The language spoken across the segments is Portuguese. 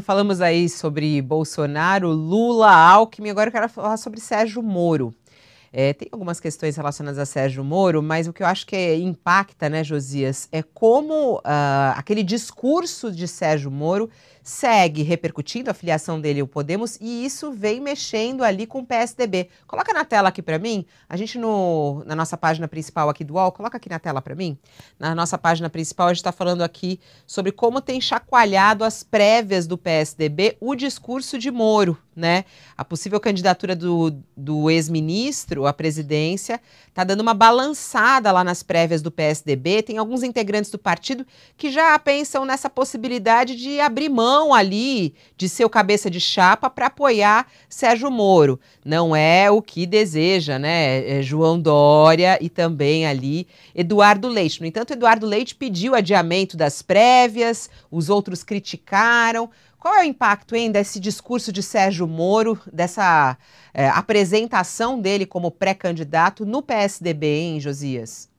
Falamos aí sobre Bolsonaro, Lula, Alckmin, agora eu quero falar sobre Sérgio Moro. É, tem algumas questões relacionadas a Sérgio Moro, mas o que eu acho que impacta, né, Josias, é como uh, aquele discurso de Sérgio Moro segue repercutindo a filiação dele ao Podemos e isso vem mexendo ali com o PSDB. Coloca na tela aqui para mim, a gente no, na nossa página principal aqui do UOL, coloca aqui na tela para mim. Na nossa página principal a gente está falando aqui sobre como tem chacoalhado as prévias do PSDB o discurso de Moro, né? A possível candidatura do, do ex-ministro à presidência está dando uma balançada lá nas prévias do PSDB. Tem alguns integrantes do partido que já pensam nessa possibilidade de abrir mão ali de seu cabeça de chapa para apoiar Sérgio Moro. Não é o que deseja, né? É João Dória e também ali Eduardo Leite. No entanto, Eduardo Leite pediu adiamento das prévias, os outros criticaram. Qual é o impacto ainda desse discurso de Sérgio Moro, dessa é, apresentação dele como pré-candidato no PSDB, hein, Josias?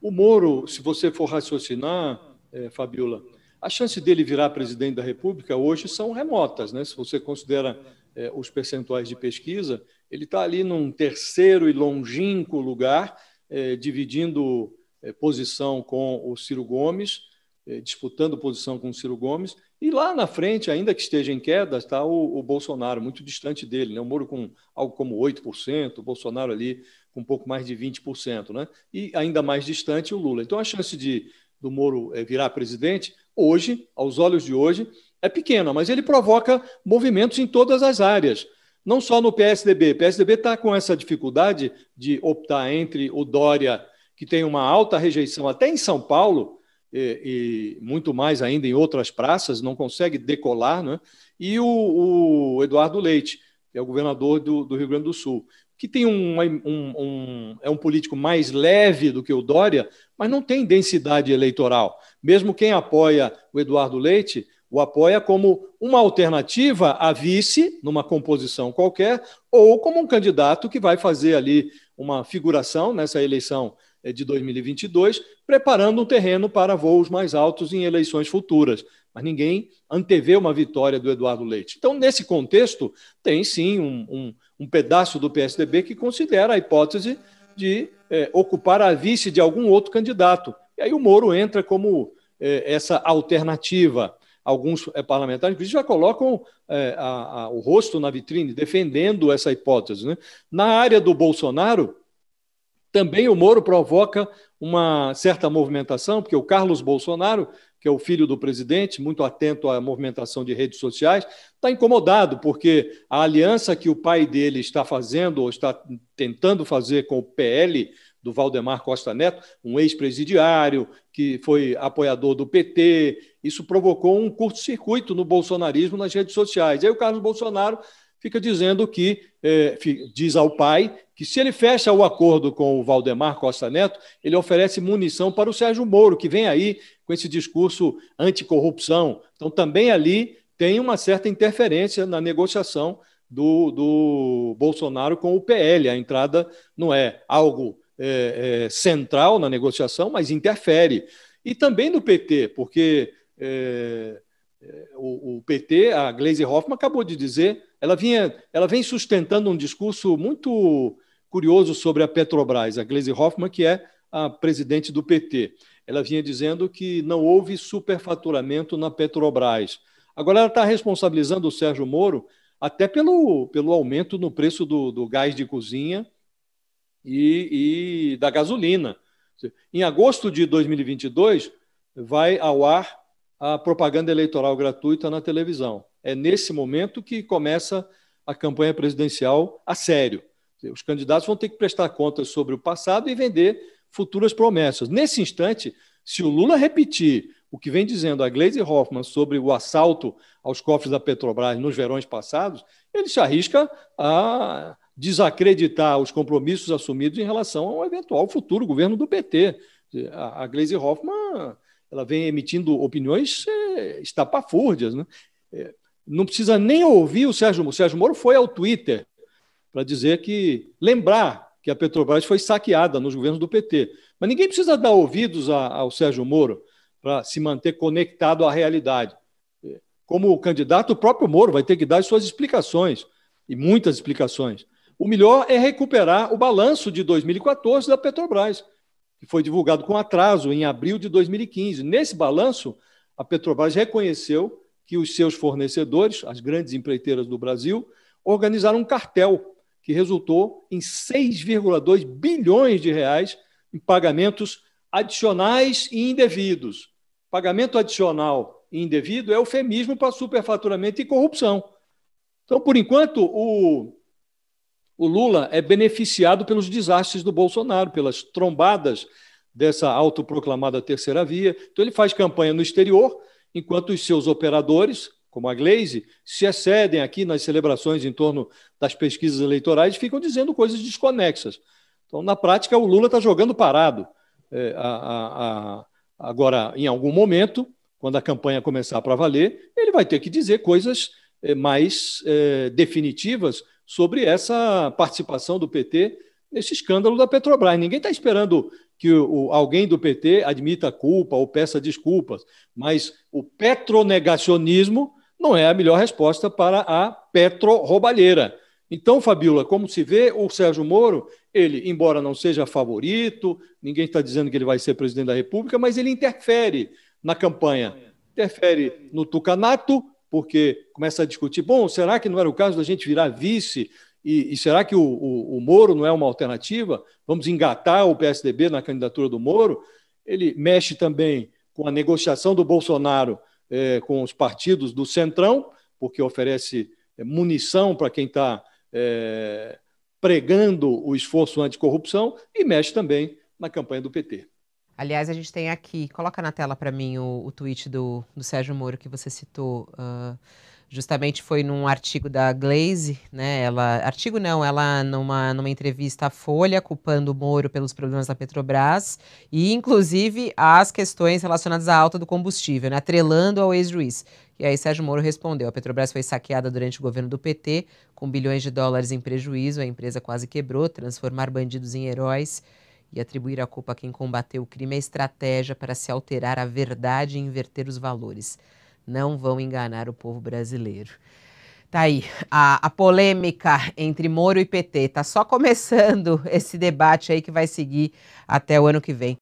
O Moro, se você for raciocinar, é, Fabiola, a chance dele virar presidente da República hoje são remotas, né? Se você considera é, os percentuais de pesquisa, ele está ali num terceiro e longínquo lugar, dividindo posição com o Ciro Gomes, disputando posição com o Ciro Gomes, e lá na frente, ainda que esteja em queda, está o, o Bolsonaro, muito distante dele, né? o Moro com algo como 8%, o Bolsonaro ali com um pouco mais de 20%, né? e ainda mais distante o Lula. Então a chance de do Moro eh, virar presidente, hoje, aos olhos de hoje, é pequena, mas ele provoca movimentos em todas as áreas não só no PSDB. O PSDB está com essa dificuldade de optar entre o Dória, que tem uma alta rejeição até em São Paulo, e, e, muito mais ainda em outras praças, não consegue decolar, né? e o, o Eduardo Leite, que é o governador do, do Rio Grande do Sul, que tem um, um, um, é um político mais leve do que o Dória, mas não tem densidade eleitoral. Mesmo quem apoia o Eduardo Leite o apoia como uma alternativa a vice, numa composição qualquer, ou como um candidato que vai fazer ali uma figuração nessa eleição é, de 2022, preparando um terreno para voos mais altos em eleições futuras. Mas ninguém antevê uma vitória do Eduardo Leite. Então, nesse contexto, tem sim um, um, um pedaço do PSDB que considera a hipótese de é, ocupar a vice de algum outro candidato. E aí o Moro entra como é, essa alternativa. Alguns parlamentares, inclusive, já colocam a, a, o rosto na vitrine, defendendo essa hipótese. Né? Na área do Bolsonaro, também o Moro provoca uma certa movimentação, porque o Carlos Bolsonaro, que é o filho do presidente, muito atento à movimentação de redes sociais, está incomodado, porque a aliança que o pai dele está fazendo, ou está tentando fazer com o PL do Valdemar Costa Neto, um ex-presidiário que foi apoiador do PT, isso provocou um curto-circuito no bolsonarismo nas redes sociais. E aí o Carlos Bolsonaro fica dizendo que, é, diz ao pai, que se ele fecha o acordo com o Valdemar Costa Neto, ele oferece munição para o Sérgio Moro, que vem aí com esse discurso anticorrupção. Então, também ali tem uma certa interferência na negociação do, do Bolsonaro com o PL. A entrada não é algo é, é, central na negociação, mas interfere. E também do PT, porque. É, o, o, PT, a Glaze Hoffmann acabou de dizer, ela, vinha, ela vem sustentando um discurso muito curioso sobre a Petrobras, a Glaze Hoffmann, que é a presidente do PT. Ela vinha dizendo que não houve superfaturamento na Petrobras. Agora ela está responsabilizando o Sérgio Moro até pelo, pelo aumento no preço do, do gás de cozinha e, e da gasolina. Em agosto de 2022, vai ao ar a propaganda eleitoral gratuita na televisão. É nesse momento que começa a campanha presidencial a sério. Os candidatos vão ter que prestar contas sobre o passado e vender futuras promessas. Nesse instante, se o Lula repetir o que vem dizendo a Gleisi Hoffmann sobre o assalto aos cofres da Petrobras nos verões passados, ele se arrisca a desacreditar os compromissos assumidos em relação ao eventual futuro governo do PT. A Gleisi Hoffmann ela vem emitindo opiniões é, estapafúrdias. Né? É, não precisa nem ouvir o Sérgio Moro. O Sérgio Moro foi ao Twitter para dizer que, lembrar que a Petrobras foi saqueada nos governos do PT. Mas ninguém precisa dar ouvidos a, ao Sérgio Moro para se manter conectado à realidade. É, como candidato, o próprio Moro vai ter que dar suas explicações, e muitas explicações. O melhor é recuperar o balanço de 2014 da Petrobras que foi divulgado com atraso em abril de 2015. Nesse balanço, a Petrobras reconheceu que os seus fornecedores, as grandes empreiteiras do Brasil, organizaram um cartel que resultou em 6,2 bilhões de reais em pagamentos adicionais e indevidos. Pagamento adicional e indevido é eufemismo para superfaturamento e corrupção. Então, por enquanto, o, o Lula é beneficiado pelos desastres do Bolsonaro, pelas trombadas dessa autoproclamada terceira via. Então, ele faz campanha no exterior, enquanto os seus operadores, como a Glaze, se excedem aqui nas celebrações em torno das pesquisas eleitorais e ficam dizendo coisas desconexas. Então, na prática, o Lula está jogando parado. É, a, a, a, agora, em algum momento, quando a campanha começar para valer, ele vai ter que dizer coisas é, mais é, definitivas sobre essa participação do PT nesse escândalo da Petrobras. Ninguém está esperando que o, alguém do PT admita culpa ou peça desculpas, mas o petronegacionismo não é a melhor resposta para a petrorobalheira. Então, Fabiola, como se vê, o Sérgio Moro, ele, embora não seja favorito, ninguém está dizendo que ele vai ser presidente da República, mas ele interfere na campanha. Interfere no Tucanato porque começa a discutir: bom, será que não era o caso da gente virar vice? E, e será que o, o, o Moro não é uma alternativa? Vamos engatar o PSDB na candidatura do Moro? Ele mexe também com a negociação do Bolsonaro é, com os partidos do Centrão, porque oferece eh, munição para quem está é, eh, pregando o esforço anticorrupção, e mexe também na campanha do PT. Aliás, a gente tem aqui, coloca na tela para mim o, o tweet do, do, Sérgio Moro que você citou. Uh, justamente foi num artigo da Glaze, né? Ela, artigo não, ela numa, numa entrevista à Folha, culpando o Moro pelos problemas da Petrobras e, inclusive, as questões relacionadas à alta do combustível, né? atrelando ao ex-juiz. E aí Sérgio Moro respondeu: a Petrobras foi saqueada durante o governo do PT, com bilhões de dólares em prejuízo, a empresa quase quebrou, transformar bandidos em heróis e atribuir a culpa a quem combateu o crime é estratégia para se alterar a verdade e inverter os valores. Não vão enganar o povo brasileiro. Tá aí, a, a, polêmica entre Moro e PT. Tá só começando esse debate aí que vai seguir até o ano que vem.